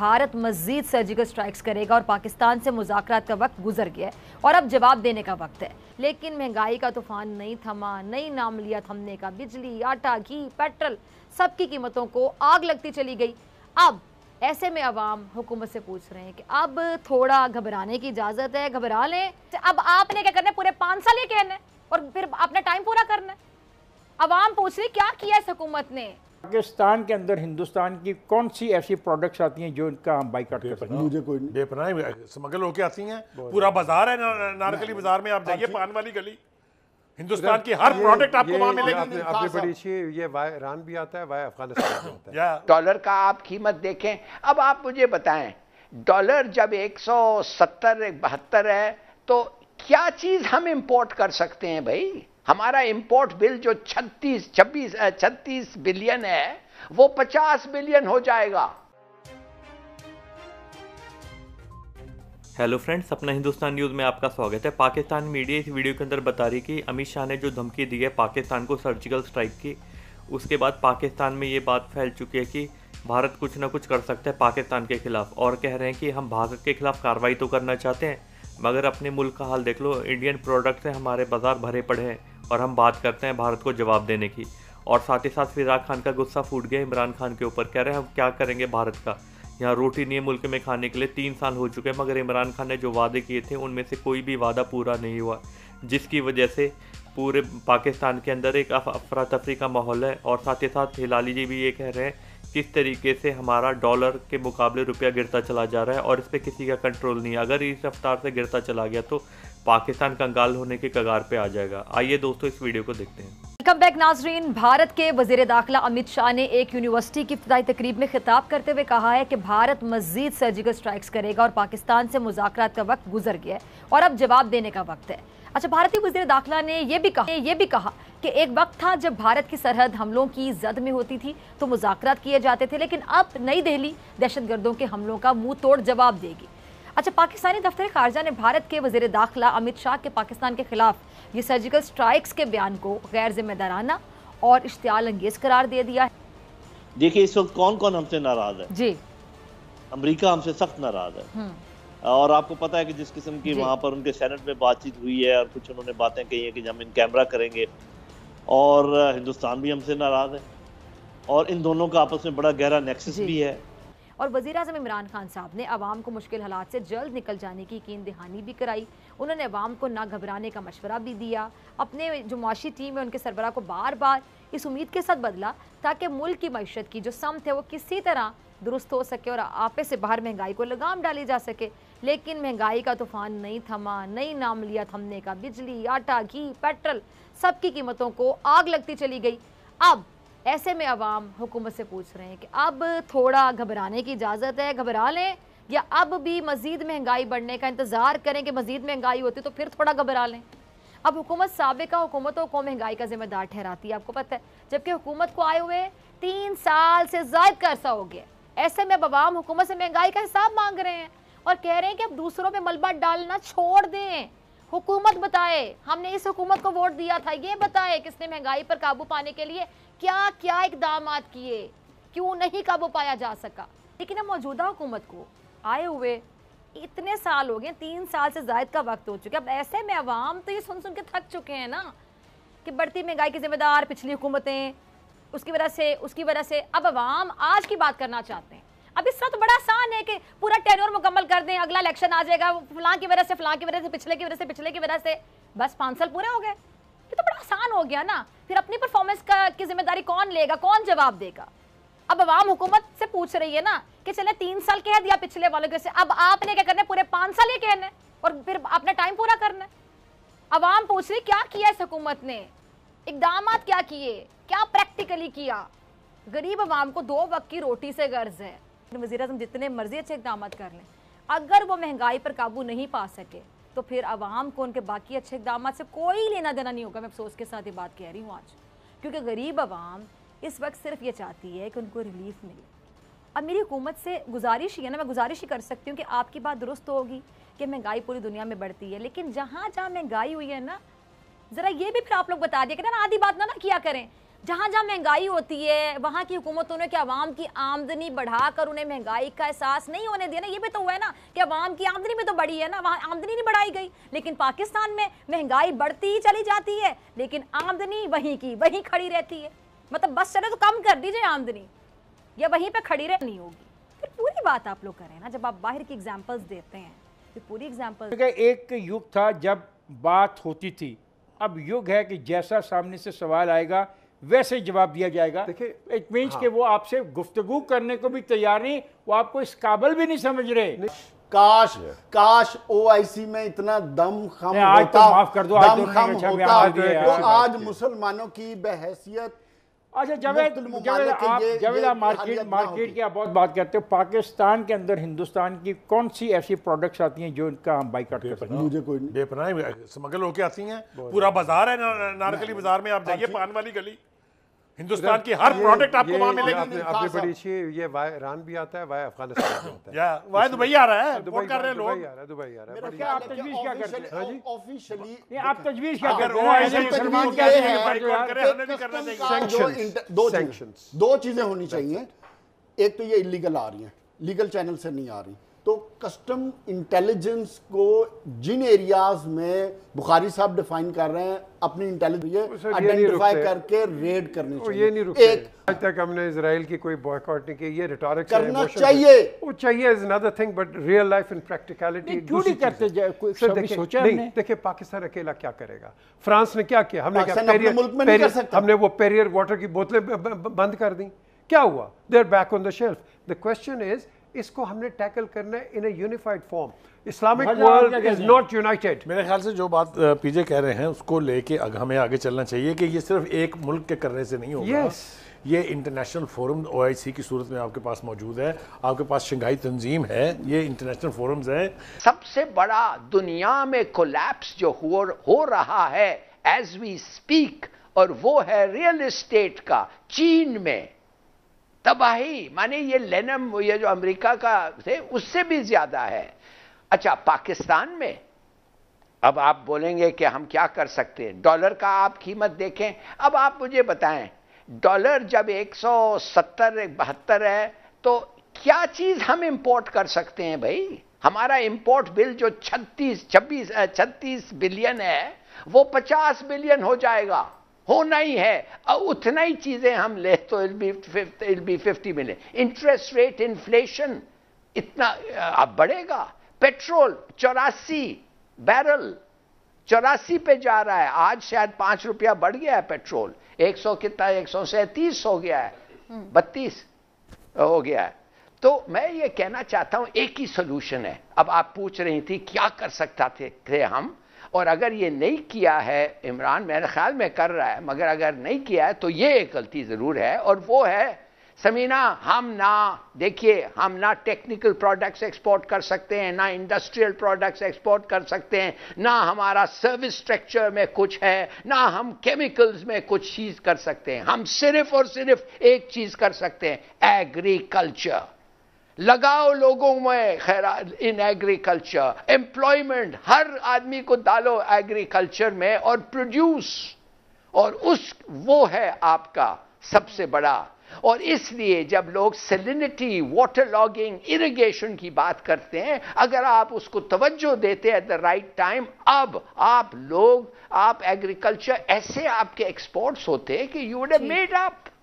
भारत मजीद surgical strikes करेगा और पाकिस्तान से मुजाकर का वक्त गुजर गया है और अब जवाब देने का वक्त है लेकिन महंगाई का तूफान नहीं थमा नहीं नाम लिया थमने का बिजली आटा घी पेट्रोल सबकी कीमतों को आग लगती चली गई अब ऐसे में आवाम हुकूमत से पूछ रहे हैं कि अब थोड़ा घबराने की इजाज़त है घबरा लें अब आपने क्या करना है पूरे पाँच साल ये कहना है और फिर अपना टाइम पूरा करना है अवाम पूछ रही क्या किया इस हुकूमत ने पाकिस्तान के अंदर हिंदुस्तान की कौन सी ऐसी प्रोडक्ट्स आती हैं जो इनका हम बाई कर हैं मुझे कोई बेपनाह स्मगल होके आती हैं पूरा बाजार है नारकली बाजार में आप हाँ जाइए पान वाली गली हिंदुस्तान की हर प्रोडक्ट आपको वहां मिलेगी बड़ी अच्छी ये वाय ईरान भी आता है वाय अफगानिस्तान भी आता है डॉलर का आप कीमत देखें अब आप मुझे बताएं डॉलर जब 170 बहत्तर है तो क्या चीज़ हम इंपोर्ट कर सकते हैं भाई हमारा इंपोर्ट बिल जो 36 छब्बीस छत्तीस बिलियन है वो 50 बिलियन हो जाएगा हेलो फ्रेंड्स अपना हिंदुस्तान न्यूज़ में आपका स्वागत है पाकिस्तान मीडिया इस वीडियो के अंदर बता रही कि अमित शाह ने जो धमकी दी है पाकिस्तान को सर्जिकल स्ट्राइक की उसके बाद पाकिस्तान में ये बात फैल चुकी है कि भारत कुछ ना कुछ कर सकता है पाकिस्तान के खिलाफ और कह रहे हैं कि हम भारत के खिलाफ कार्रवाई तो करना चाहते हैं मगर अपने मुल्क का हाल देख लो इंडियन प्रोडक्ट से हमारे बाज़ार भरे पड़े हैं और हम बात करते हैं भारत को जवाब देने की और साथ ही साथ फिराक खान का गुस्सा फूट गया इमरान खान के ऊपर कह रहे हैं हम क्या करेंगे भारत का यहाँ रोटी नहीं है मुल्क में खाने के लिए तीन साल हो चुके हैं मगर इमरान खान ने जो वादे किए थे उनमें से कोई भी वादा पूरा नहीं हुआ जिसकी वजह से पूरे पाकिस्तान के अंदर एक अफरा तफरी का माहौल है और साथ ही साथ हिलाली जी भी ये कह रहे हैं किस तरीके से हमारा डॉलर के मुकाबले रुपया गिरता चला जा रहा है और इस पर किसी का कंट्रोल नहीं है अगर इस रफ्तार से गिरता चला गया तो पाकिस्तान कंगाल होने के कगार पे आ जाएगा आइए दोस्तों इस वीडियो को देखते हैं वेलकम बैक नाजरीन भारत के वजीर दाखिला अमित शाह ने एक यूनिवर्सिटी की इफ्ताही तकरीब में खिताब करते हुए कहा है कि भारत मजीद सर्जिकल स्ट्राइक्स करेगा और पाकिस्तान से मुजाकर का वक्त गुजर गया है और अब जवाब देने का वक्त है अच्छा भारतीय वजीर दाखिला ने यह भी कहा यह भी कहा कि एक वक्त था जब भारत की सरहद हमलों की जद में होती थी तो मुजाकर किए जाते थे लेकिन अब नई दिल्ली दहशत गर्दों के हमलों का मुंह तोड़ जवाब देगी अच्छा पाकिस्तानी दफ्तर खारजा ने भारत के वजीर दाखिला अमित शाह के पाकिस्तान के खिलाफ ये सर्जिकल स्ट्राइक्स के बयान को गैर जिम्मेदाराना और इश्तियाल अंगेज करार दे दिया है देखिए इस वक्त कौन कौन हमसे नाराज है जी अमरीका हमसे सख्त नाराज है हम्म। और आपको पता है कि जिस किस्म की वहां पर उनके सेनेट में बातचीत हुई है और कुछ उन्होंने बातें कही हैं कि हम इन कैमरा करेंगे और हिंदुस्तान भी हमसे नाराज है और इन दोनों का आपस में बड़ा गहरा नेक्सस भी है और वजी अजम इमरान खान साहब ने आवाम को मुश्किल हालात से जल्द निकल जाने की यकीन दहानी भी कराई उन्होंने आवाम को ना घबराने का मशवरा भी दिया अपने जो मुआशी टीम है उनके सरबराह को बार बार इस उम्मीद के साथ बदला ताकि मुल्क की मीशत की जो समत है वो किसी तरह दुरुस्त हो सके और आपे से बाहर महंगाई को लगाम डाली जा सके लेकिन महंगाई का तूफान नहीं थमा नहीं नाम लिया थमने का बिजली आटा घी पेट्रोल सबकी कीमतों को आग लगती चली गई अब ऐसे में आवाम हुकूमत से पूछ रहे हैं कि अब थोड़ा घबराने की इजाज़त है घबरा लें या अब भी मज़ीद महंगाई बढ़ने का इंतज़ार करें कि मज़ीद महंगाई होती तो फिर थोड़ा घबरा लें अब हुकूमत सबका हुकूमतों को महंगाई का जिम्मेदार ठहराती है आपको पता है जबकि हुकूमत को आए हुए तीन साल से जायद का अर्सा हो गया ऐसे में अब आवाम हुकूमत से महंगाई का हिसाब मांग रहे हैं और कह रहे हैं कि अब दूसरों पर मलबा डालना छोड़ दें हुकूमत बताए हमने इस हुकूमत को वोट दिया था ये बताए किसने महंगाई पर काबू पाने के लिए क्या क्या इकदाम किए क्यों नहीं काबू पाया जा सका लेकिन अब मौजूदा हुकूमत को आए हुए इतने साल हो गए तीन साल से जायद का वक्त हो चुका अब ऐसे में अवाम तो ये सुन सुन के थक चुके हैं ना कि बढ़ती महंगाई की जिम्मेदार पिछली हुकूमतें उसकी वजह से उसकी वजह से अब अवाम आज की बात करना चाहते हैं अब इसका तो बड़ा आसान है कि पूरा टेनोर मुकम्मल कर दें अगला इलेक्शन आ जाएगा फलां की वजह से फलां की वजह से पिछले की वजह से पिछले की वजह से बस पाँच साल पूरे हो गए ये तो बड़ा आसान हो गया ना फिर अपनी परफॉर्मेंस का की जिम्मेदारी कौन लेगा कौन जवाब देगा अब आवाम हुकूमत से पूछ रही है ना कि चले तीन साल कह दिया पिछले वालों के से अब आपने क्या करना है पूरे पाँच साल ये कहने और फिर आपने टाइम पूरा करना है आवाम पूछ रही क्या किया इस हुकूमत ने इकदाम क्या किए क्या प्रैक्टिकली किया गरीब आवाम को दो वक्त की रोटी से गर्ज है लेकिन वजी अजम जितने मर्जी अच्छे इकदाम कर लें अगर वो महंगाई पर काबू नहीं पा सके तो फिर आवाम को उनके बाकी अच्छे इकदाम से कोई लेना देना नहीं होगा मैं अफसोस के साथ ये बात कह रही हूँ आज क्योंकि गरीब आवाम इस वक्त सिर्फ ये चाहती है कि उनको रिलीफ मिले अब मेरी हुकूमत से गुजारिश ही है ना मैं गुजारिश ही कर सकती हूँ कि आपकी बात दुरुस्त होगी कि महंगाई पूरी दुनिया में बढ़ती है लेकिन जहाँ जहाँ महंगाई हुई है ना ज़रा ये भी फिर आप लोग बता दिया कि ना आधी बात ना ना किया करें जहाँ जहाँ महंगाई होती है वहाँ की हुकूमतों ने कि आवाम की आमदनी बढ़ाकर उन्हें महंगाई का एहसास नहीं होने दिया ना ये भी तो हुआ है ना कि आवाम की आमदनी भी तो बढ़ी है ना वहाँ आमदनी नहीं बढ़ाई गई लेकिन पाकिस्तान में महंगाई बढ़ती ही चली जाती है लेकिन आमदनी वहीं की वहीं खड़ी रहती है मतलब बस चले तो कम कर दीजिए आमदनी या वहीं पर खड़ी रहनी होगी फिर पूरी बात आप लोग करें ना जब आप बाहर की एग्जाम्पल्स देते हैं फिर पूरी एग्जाम्पल एक युग था जब बात होती थी अब युग है कि जैसा सामने से सवाल आएगा वैसे जवाब दिया जाएगा देखिए इट मीन्स हाँ। के वो आपसे गुफ्तगु करने को भी तैयार नहीं वो आपको इस काबल भी नहीं समझ रहे नहीं। काश काश ओआईसी में इतना दम खम तो होता, तो माफ कर दो दम तो खम अच्छा, होता तो आज मुसलमानों की बहसियत अच्छा जावेद जावेद आप आप मार्केट मार्केट की आप बहुत बात करते हो पाकिस्तान के अंदर हिंदुस्तान की कौन सी ऐसी प्रोडक्ट्स आती हैं जो इनका हम बाई करते हैं मुझे कोई बेपनाह स्मगल होके आती हैं पूरा बाजार है नारकली बाजार में आप जाइए हाँ पान वाली गली हिंदुस्तान की हर प्रोडक्ट आपको वहां मिलेगी बड़ी अच्छी ये वाय ईरान भी आता है वाई अफगानिस्तान भी आता है या वाई हाँ, दुबई आ रहा है दुबई कर रहे लोग दुबई आ रहा है क्या आप तजवीज क्या करते हैं हां जी ऑफिशियली आप तजवीज क्या कर रहे हो सैंक्शंस दो चीजें होनी चाहिए एक तो ये इलीगल आ रही हैं लीगल चैनल से नहीं आ रही कस्टम इंटेलिजेंस को जिन एरियाज में बुखारी साहब डिफाइन कर रहे हैं अपनी इंटेलिजेंस करके रेड करनी चाहिए ये नहीं रुकते एक आज तक हमने इसराइल की कोई बॉयकॉट नहीं की ये रिटोरिक करना चाहिए वो चाहिए is another thing but real life in practicality क्यों नहीं करते सोचा नहीं देखिए पाकिस्तान अकेला क्या करेगा फ्रांस ने क्या किया हमने क्या पेरियर हमने वो पेरियर वाटर की बोतलें बंद कर दी क्या हुआ there back on the shelf the question is इसको हमने टैकल करना है in a unified form Islamic world is not united मेरे ख्याल से जो बात पीजे कह रहे हैं उसको लेके हमें आगे चलना चाहिए कि ये सिर्फ एक मुल्क के करने से नहीं होगा yes. ये इंटरनेशनल फोरम ओआईसी की सूरत में आपके पास मौजूद है आपके पास शंघाई तंजीम है ये इंटरनेशनल फोरम्स हैं सबसे बड़ा दुनिया में कोलैप्स जो हो, हो रहा है एज वी स्पीक और वो है रियल इस्टेट का चीन में तबाही माने ये लेनम ये जो अमेरिका का थे उससे भी ज्यादा है अच्छा पाकिस्तान में अब आप बोलेंगे कि हम क्या कर सकते हैं डॉलर का आप कीमत देखें अब आप मुझे बताएं डॉलर जब 170 बहत्तर है तो क्या चीज हम इंपोर्ट कर सकते हैं भाई हमारा इंपोर्ट बिल जो 36 26 36 बिलियन है वो 50 बिलियन हो जाएगा होना ही है और उतना ही चीजें हम ले तो इल बी फिफ्टी मिले इंटरेस्ट रेट इन्फ्लेशन इतना अब बढ़ेगा पेट्रोल चौरासी बैरल चौरासी पे जा रहा है आज शायद पांच रुपया बढ़ गया है पेट्रोल एक सौ कितना एक सौ सैंतीस हो गया है हम्म। बत्तीस हो गया है तो मैं ये कहना चाहता हूं एक ही सोल्यूशन है अब आप पूछ रही थी क्या कर सकता थे, थे हम और अगर ये नहीं किया है इमरान मेरे ख्याल में कर रहा है मगर अगर नहीं किया है तो ये एक गलती ज़रूर है और वो है समीना हम ना देखिए हम ना टेक्निकल प्रोडक्ट्स एक्सपोर्ट कर सकते हैं ना इंडस्ट्रियल प्रोडक्ट्स एक्सपोर्ट कर सकते हैं ना हमारा सर्विस स्ट्रक्चर में कुछ है ना हम केमिकल्स में कुछ चीज़ कर सकते हैं हम सिर्फ और सिर्फ एक चीज़ कर सकते हैं एग्रीकल्चर लगाओ लोगों में खैर इन एग्रीकल्चर एम्प्लॉयमेंट हर आदमी को डालो एग्रीकल्चर में और प्रोड्यूस और उस वो है आपका सबसे बड़ा और इसलिए जब लोग सेलिनिटी वाटर लॉगिंग इरिगेशन की बात करते हैं अगर आप उसको तवज्जो देते हैं एट द राइट टाइम अब आप लोग आप एग्रीकल्चर ऐसे आपके एक्सपोर्ट्स होते कि यू वुड मेड अप